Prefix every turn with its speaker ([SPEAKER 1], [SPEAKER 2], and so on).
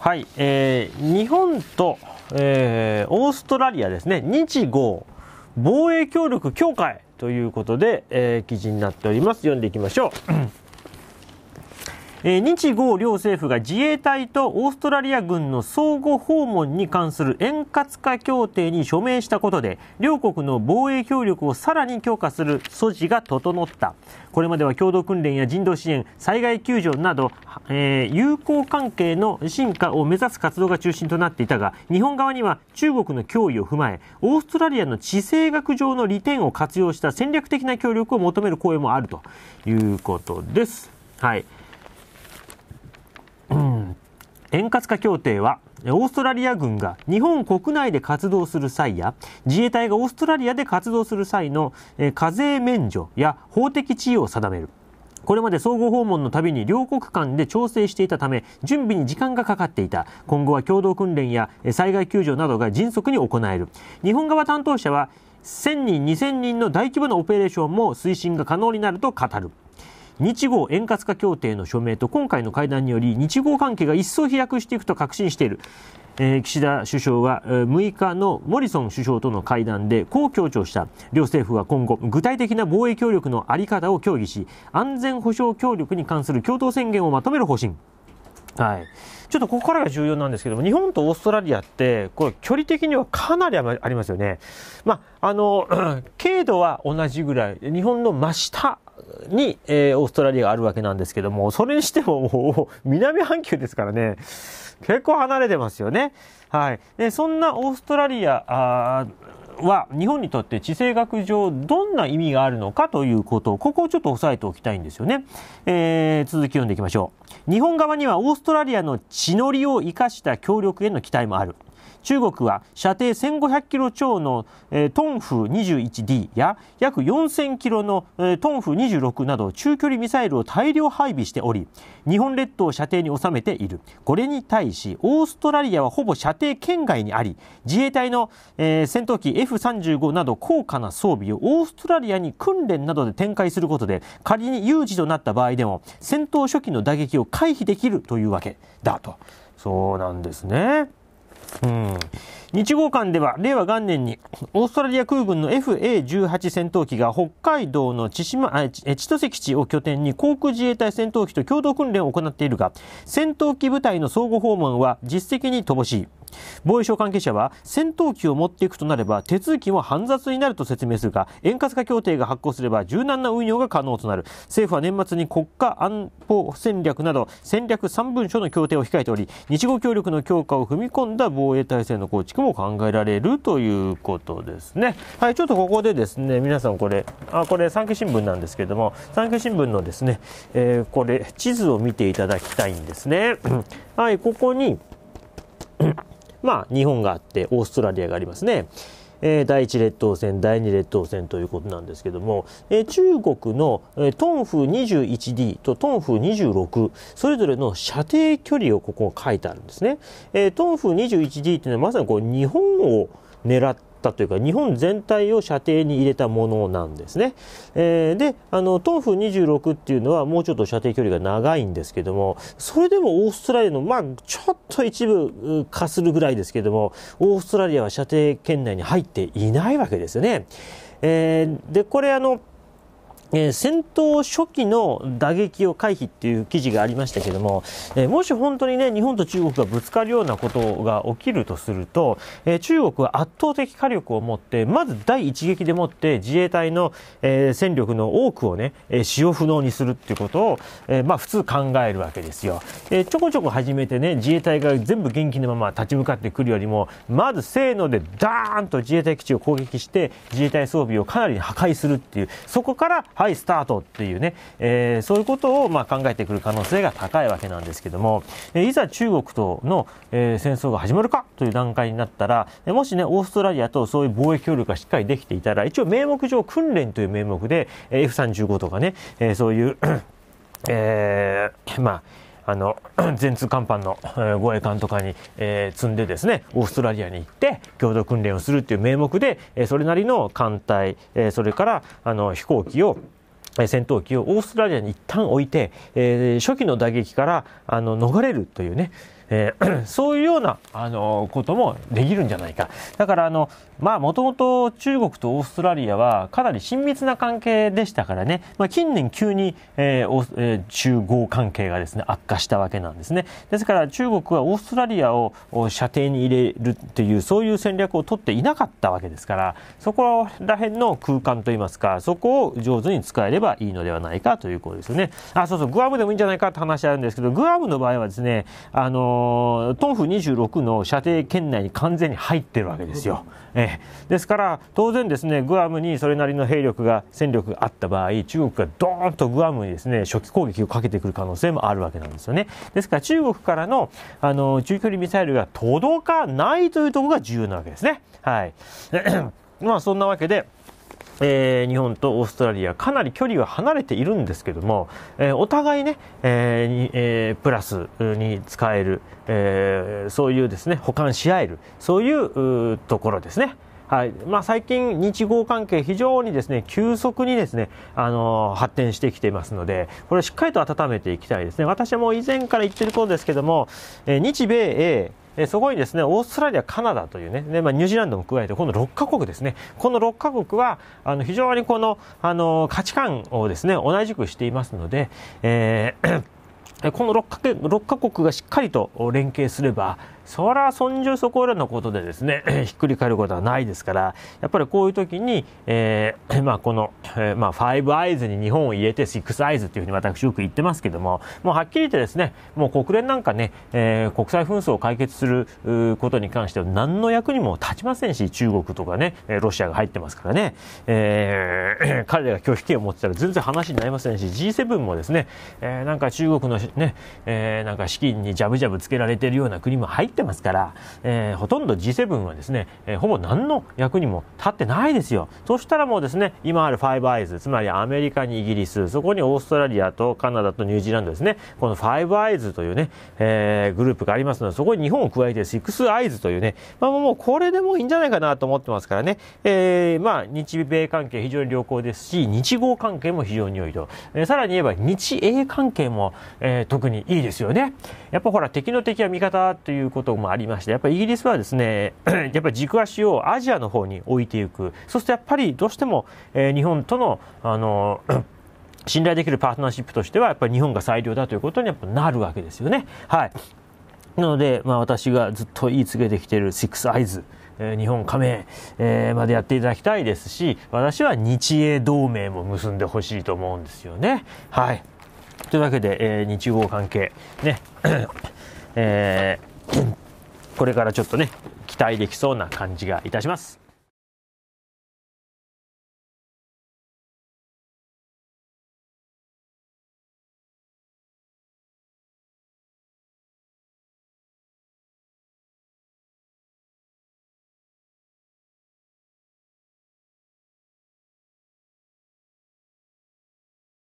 [SPEAKER 1] はい、えー、日本と、えー、オーストラリアですね、日豪防衛協力協会ということで、えー、記事になっております。読んでいきましょう。えー、日豪両政府が自衛隊とオーストラリア軍の相互訪問に関する円滑化協定に署名したことで両国の防衛協力をさらに強化する措置が整ったこれまでは共同訓練や人道支援災害救助など、えー、友好関係の進化を目指す活動が中心となっていたが日本側には中国の脅威を踏まえオーストラリアの地政学上の利点を活用した戦略的な協力を求める声もあるということです。はい円滑化協定はオーストラリア軍が日本国内で活動する際や自衛隊がオーストラリアで活動する際の課税免除や法的地位を定めるこれまで総合訪問のたびに両国間で調整していたため準備に時間がかかっていた今後は共同訓練や災害救助などが迅速に行える日本側担当者は1000人2000人の大規模なオペレーションも推進が可能になると語る日豪円滑化協定の署名と今回の会談により日豪関係が一層飛躍していくと確信している。えー、岸田首相は、えー、6日のモリソン首相との会談でこう強調した両政府は今後具体的な防衛協力の在り方を協議し安全保障協力に関する共同宣言をまとめる方針。はい、ちょっとここからが重要なんですけども日本とオーストラリアってこれ距離的にはかなりありますよね、まあ、あの経 度は同じぐらい日本の真下に、えー、オーストラリアがあるわけなんですけども、それにしてももう南半球ですからね、結構離れてますよね。はい。で、そんなオーストラリア、は日本にとって地政学上どんな意味があるのかということをここをちょっと押さえておきたいんですよね、えー、続き読んでいきましょう日本側にはオーストラリアの地の利を生かした協力への期待もある中国は射程1500キロ超の、トンフ 21D や約4000キロの、トンフ26など中距離ミサイルを大量配備しており日本列島を射程に収めているこれに対しオーストラリアはほぼ射程圏外にあり自衛隊の、戦闘機 F35 など高価な装備をオーストラリアに訓練などで展開することで仮に有事となった場合でも戦闘初期の打撃を回避できるというわけだとそうなんですね。日豪間では令和元年にオーストラリア空軍の FA18 戦闘機が北海道の千島千歳基地を拠点に航空自衛隊戦闘機と共同訓練を行っているが戦闘機部隊の相互訪問は実績に乏しい。防衛省関係者は戦闘機を持っていくとなれば手続きも煩雑になると説明するが円滑化協定が発効すれば柔軟な運用が可能となる政府は年末に国家安保戦略など戦略3文書の協定を控えており日豪協力の強化を踏み込んだ防衛体制の構築も考えられるということですねはいちょっとここでですね皆さんこれあこれ産経新聞なんですけども産経新聞のですね、えー、これ地図を見ていただきたいんですねはいここにまあ、日本があって、オーストラリアがありますね。えー、第1列島線、第2列島線ということなんですけども、えー、中国の、えー、トンフ 21D とトンフ26、それぞれの射程距離をここ書いてあるんですね。えー、トンフ 21D というのはまさにこう日本を狙ったというか、日本全体を射程に入れたものなんですね。えー、で、あの、トンフ26っていうのはもうちょっと射程距離が長いんですけども、それでもオーストラリアの、まあ、ちょっと一部かするぐらいですけども、オーストラリアは射程圏内に入っていないわけですよね。えー、で、これあの、えー、戦闘初期の打撃を回避っていう記事がありましたけども、えー、もし本当にね、日本と中国がぶつかるようなことが起きるとすると、えー、中国は圧倒的火力を持って、まず第一撃でもって自衛隊の、え戦力の多くをね、え使用不能にするっていうことを、えまあ普通考えるわけですよ。えちょこちょこ始めてね、自衛隊が全部元気のまま立ち向かってくるよりも、まずせーのでダーンと自衛隊基地を攻撃して、自衛隊装備をかなり破壊するっていう、そこからはい、スタートっていうね、えー、そういうことをま考えてくる可能性が高いわけなんですけども、えいざ中国との、え戦争が始まるかという段階になったら、もしね、オーストラリアとそういう貿易協力がしっかりできていたら、一応名目上訓練という名目で、F35 とかね、えそういう えー、まあ、あの、全通甲板の護衛艦とかに、えー、積んでですね、オーストラリアに行って、共同訓練をするっていう名目で、えー、それなりの艦隊、えー、それから、あの、飛行機を、戦闘機をオーストラリアに一旦置いて、えー、初期の打撃からあの逃れるというね、えー、そういうような、あのこともできるんじゃないか。だから、あの、まあ、もともと中国とオーストラリアはかなり親密な関係でしたからね、まあ、近年急に、えーえー、中豪関係がですね、悪化したわけなんですね。ですから、中国はオーストラリアを射程に入れるっていう、そういう戦略を取っていなかったわけですから、そこら辺の空間といいますか、そこを上手に使えればいいのではないかということですよね。あ、そうそう、グアムでもいいんじゃないかって話あるんですけど、グアムの場合はですね、あののトンフ26の射程圏内に完全に入ってるわけですよ。えー、ですから当然ですねグアムにそれなりの兵力が戦力があった場合中国がドーンとグアムにですね初期攻撃をかけてくる可能性もあるわけなんですよね。ですから中国からのあの中距離ミサイルが届かないというところが重要なわけですね。はい。まあそんなわけで。えー、日本とオーストラリア、かなり距離は離れているんですけども、えー、お互いね、えーえー、プラスに使える、えー、そういうですね、補完し合える、そういうところですね。はいまあ、最近、日豪関係、非常にですね急速にですね、あのー、発展してきていますので、これ、しっかりと温めていきたいですね、私も以前から言ってることですけども、えー、日米英、えそこにですね、オーストラリア、カナダというね、でまあ、ニュージーランドも加えて、この6カ国ですね、この6カ国は、あの非常にこの、あの価値観をですね、同じくしていますので、えー この6カ ,6 カ国がしっかりと連携すれば、そらそんじうそこらのことでですね、ひっくり返ることはないですから、やっぱりこういう時に、えー、まあこの、えー、まあブアイズに日本を入れてシックスアイズっていうふうに私よく言ってますけども、もうはっきり言ってですね、もう国連なんかね、えー、国際紛争を解決することに関しては何の役にも立ちませんし、中国とかね、ロシアが入ってますからね、えー、彼らが拒否権を持ってたら全然話になりませんし、G7 もですね、えー、なんか中国のね、えー、なんか資金にジャブジャブつけられてるような国も入ってってますから、えー、ほとんど G7 はですね、えー、ほぼ何の役にも立ってないですよ。そしたらもうですね、今あるファイブアイズ、つまりアメリカにイギリス、そこにオーストラリアとカナダとニュージーランドですね、このファイブアイズというね、えー、グループがありますので、そこに日本を加えてシックスアイズというね、まあもうこれでもいいんじゃないかなと思ってますからね、えー、まあ日米関係非常に良好ですし、日豪関係も非常に良いと。えー、さらに言えば日英関係も、えー、特にいいですよね。やっぱほら敵の敵は味方ということこともありまして、やっぱりイギリスはですね、やっぱり軸足をアジアの方に置いていく。そしてやっぱりどうしても、えー、日本との、あの、信頼できるパートナーシップとしては、やっぱり日本が最良だということにやっぱなるわけですよね。はい。なので、まあ、私がずっと言い告げてきている s ックスアイズ、え日本加盟、えまでやっていただきたいですし、私は日英同盟も結んでほしいと思うんですよね。はい。というわけで、日豪関係、ね、えーこれからちょっとね期待できそうな感じがいたします